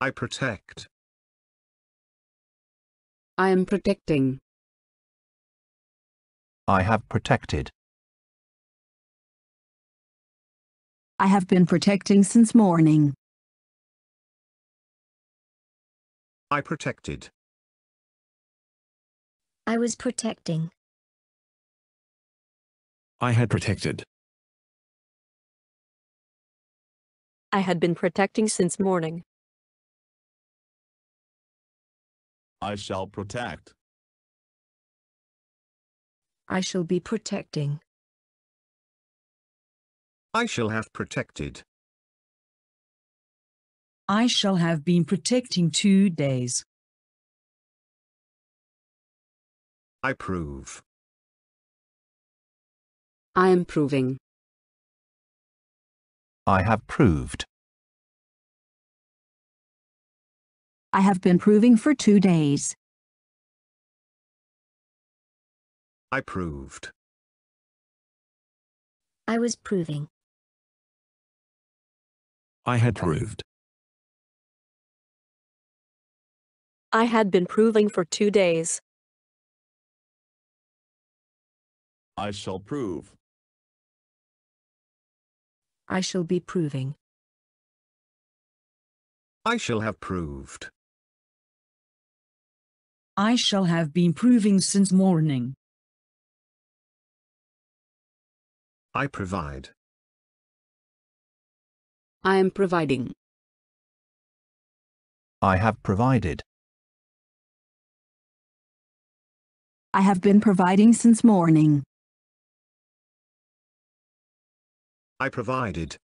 I protect. I am protecting. I have protected. I have been protecting since morning. I protected. I was protecting. I had protected. I had been protecting since morning. I shall protect. I shall be protecting. I shall have protected. I shall have been protecting two days. I prove. I am proving. I have proved. I have been proving for two days. I proved. I was proving. I had proved. I had been proving for two days. I shall prove. I shall be proving. I shall have proved. I shall have been proving since morning. I provide. I am providing. I have provided. I have been providing since morning. I provided.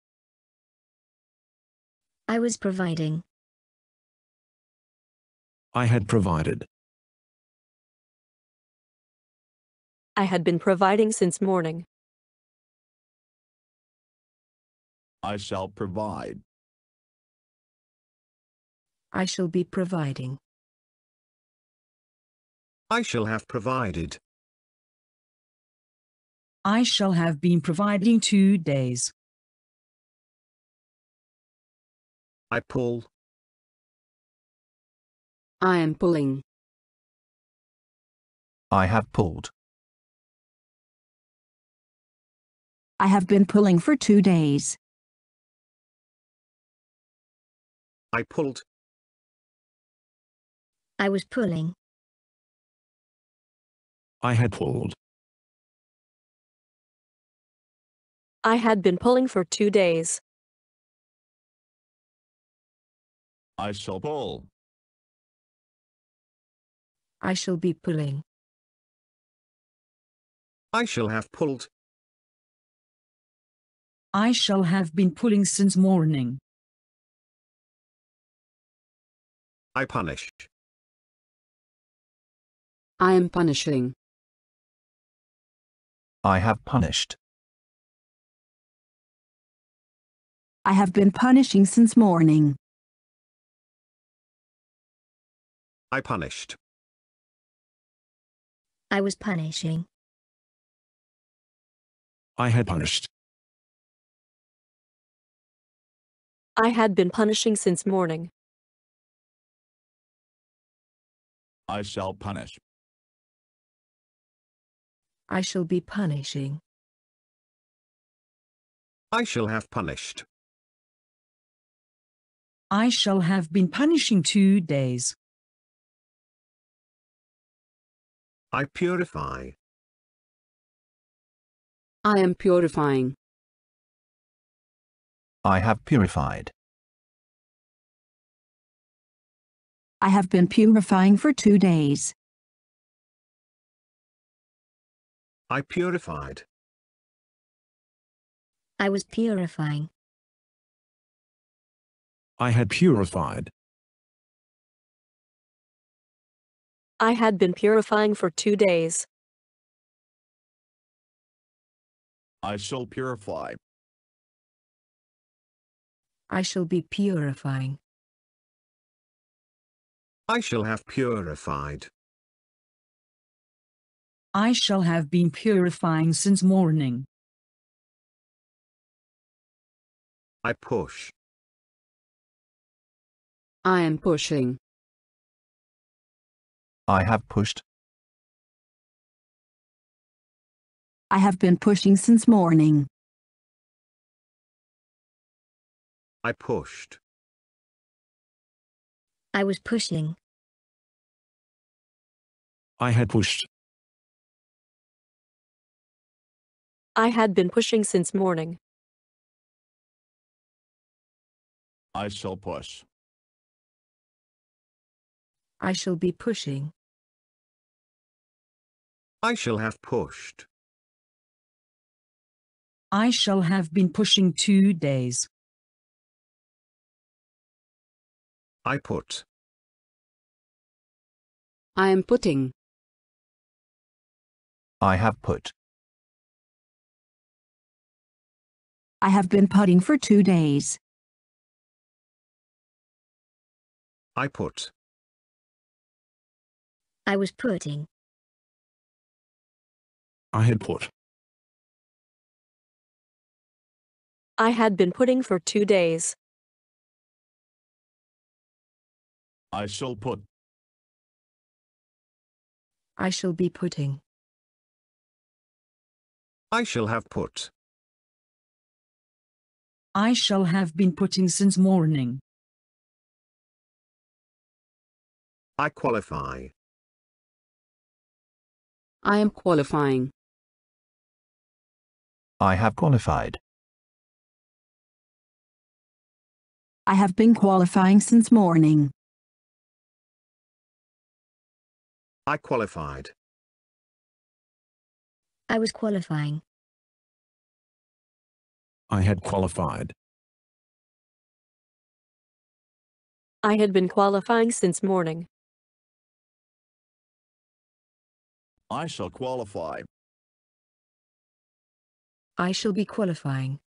I was providing. I had provided. I had been providing since morning. I shall provide. I shall be providing. I shall have provided. I shall have been providing two days. I pull. I am pulling. I have pulled. I have been pulling for two days. I pulled. I was pulling. I had pulled. I had been pulling for two days. I shall pull. I shall be pulling. I shall have pulled. I shall have been pulling since morning. I punish. I am punishing. I have punished. I have been punishing since morning. I punished. I was punishing. I had punished. I had been punishing since morning. I shall punish. I shall be punishing. I shall have punished. I shall have been punishing two days. I purify. I am purifying. I have purified. I have been purifying for two days. I purified. I was purifying. I had purified. I had been purifying for two days. I shall purify. I shall be purifying. I shall have purified. I shall have been purifying since morning. I push. I am pushing. I have pushed. I have been pushing since morning. I pushed. I was pushing. I had pushed. I had been pushing since morning. I shall push. I shall be pushing. I shall have pushed. I shall have been pushing two days. I put. I am putting. I have put. I have been putting for two days. I put. I was putting. I had put. I had been putting for two days. I shall put. I shall be putting. I shall have put. I shall have been putting since morning. I qualify. I am qualifying. I have qualified. I have been qualifying since morning. I qualified. I was qualifying. I had qualified. I had been qualifying since morning. I shall qualify. I shall be qualifying.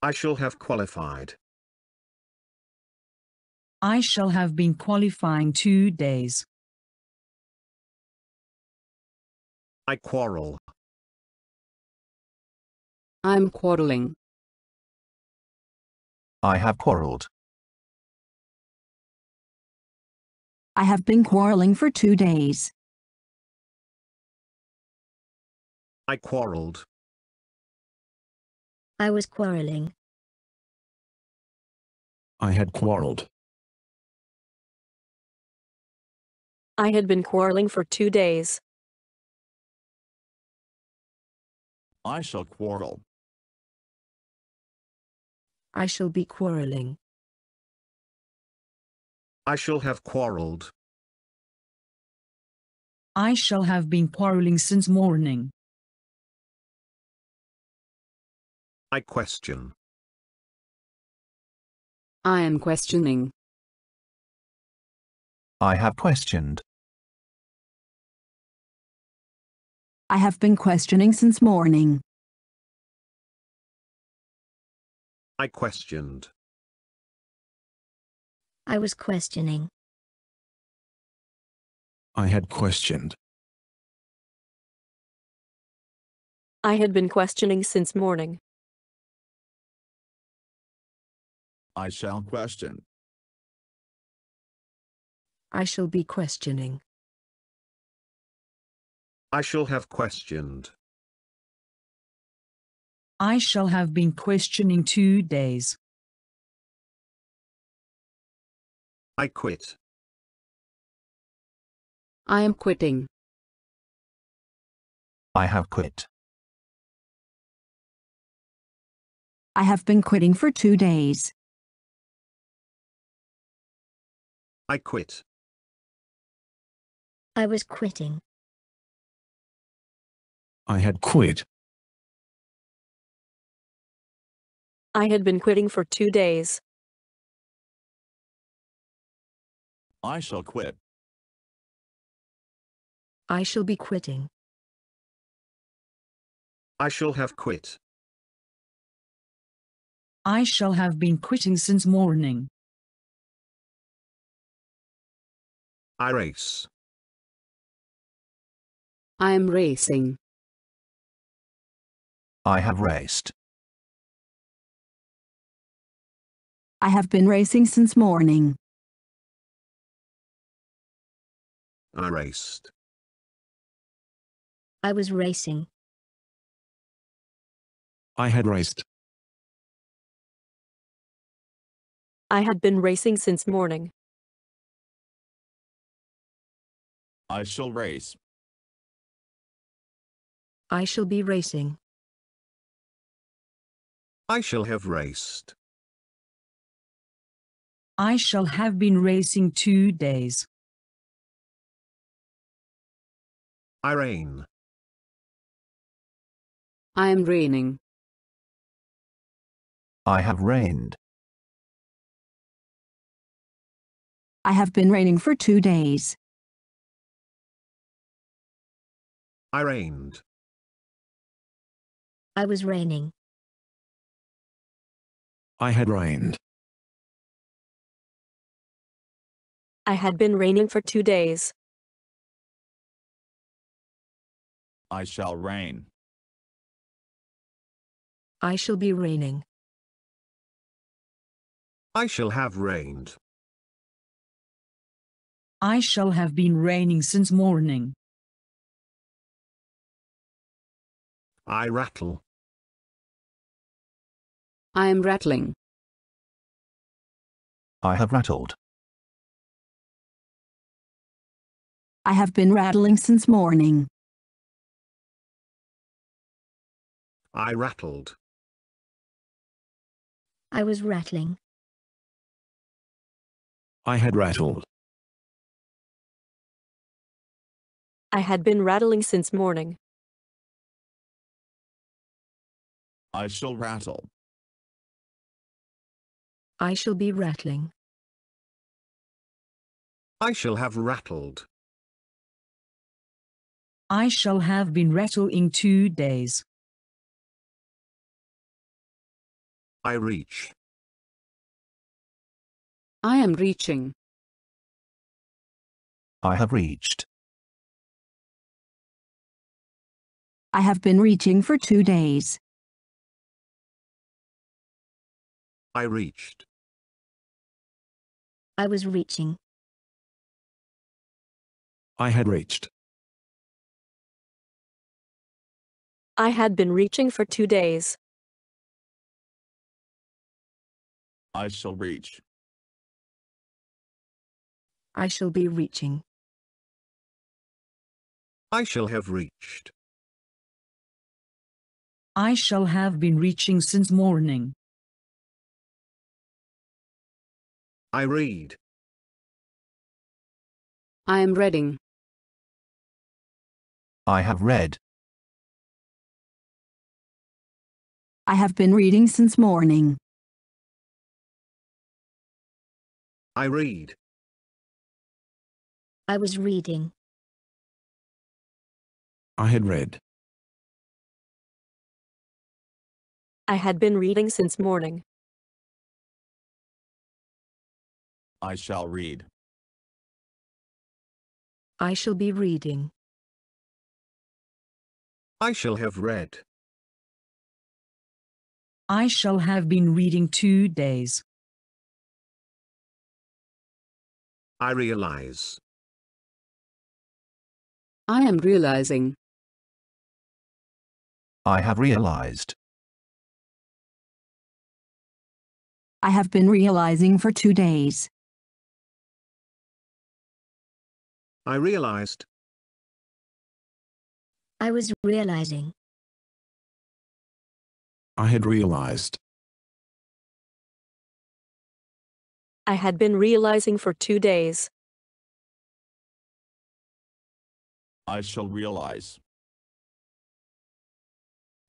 I shall have qualified. I shall have been qualifying two days. I quarrel. I'm quarreling. I have quarreled. I have been quarreling for two days. I quarreled. I was quarreling. I had quarreled. I had been quarreling for two days. I shall quarrel. I shall be quarreling. I shall have quarreled. I shall have been quarreling since morning. I question. I am questioning. I have questioned. I have been questioning since morning. I questioned. I was questioning. I had questioned. I had been questioning since morning. I shall question. I shall be questioning. I shall have questioned. I shall have been questioning two days. I quit. I am quitting. I have quit. I have been quitting for two days. I quit. I was quitting. I had quit. I had been quitting for two days. I shall quit. I shall be quitting. I shall have quit. I shall have been quitting since morning. I race. I am racing. I have raced. I have been racing since morning. I raced. I was racing. I had raced. I had been racing since morning. I shall race. I shall be racing. I shall have raced. I shall have been racing two days. I rain. I am raining. I have rained. I have been raining for two days. I rained. I was raining. I had rained. I had been raining for two days. I shall rain. I shall be raining. I shall have rained. I shall have been raining since morning. I rattle. I am rattling. I have rattled. I have been rattling since morning. I rattled. I was rattling. I had rattled. I had been rattling since morning. I still rattle. I shall be rattling. I shall have rattled. I shall have been rattling two days. I reach. I am reaching. I have reached. I have been reaching for two days. I reached. I was reaching. I had reached. I had been reaching for two days. I shall reach. I shall be reaching. I shall have reached. I shall have been reaching since morning. I read. I am reading. I have read. I have been reading since morning. I read. I was reading. I had read. I had been reading since morning. I shall read. I shall be reading. I shall have read. I shall have been reading two days. I realize. I am realizing. I have realized. I have been realizing for two days. I realized. I was realizing. I had realized. I had been realizing for two days. I shall realize.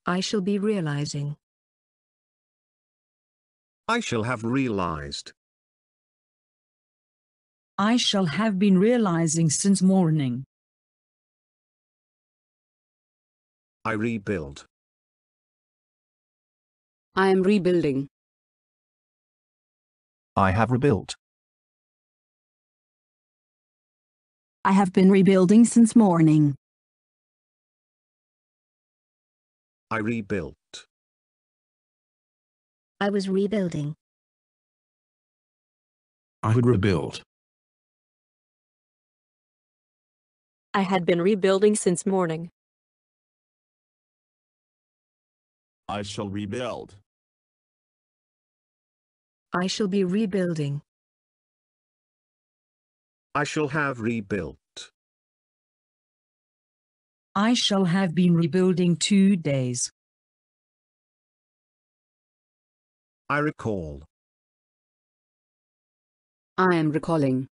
I shall be realizing. I shall have realized. I shall have been realizing since morning. I rebuild. I am rebuilding. I have rebuilt. I have been rebuilding since morning. I rebuilt. I was rebuilding. I would rebuild. I had been rebuilding since morning. I shall rebuild. I shall be rebuilding. I shall have rebuilt. I shall have been rebuilding two days. I recall. I am recalling.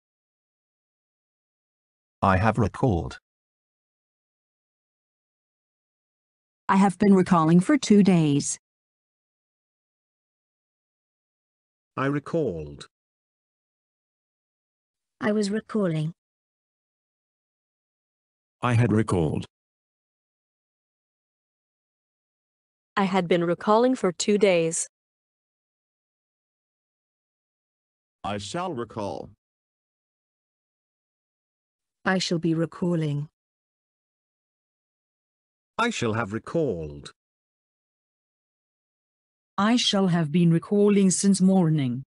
I have recalled. I have been recalling for two days. I recalled. I was recalling. I had recalled. I had been recalling for two days. I shall recall. I shall be recalling. I shall have recalled. I shall have been recalling since morning.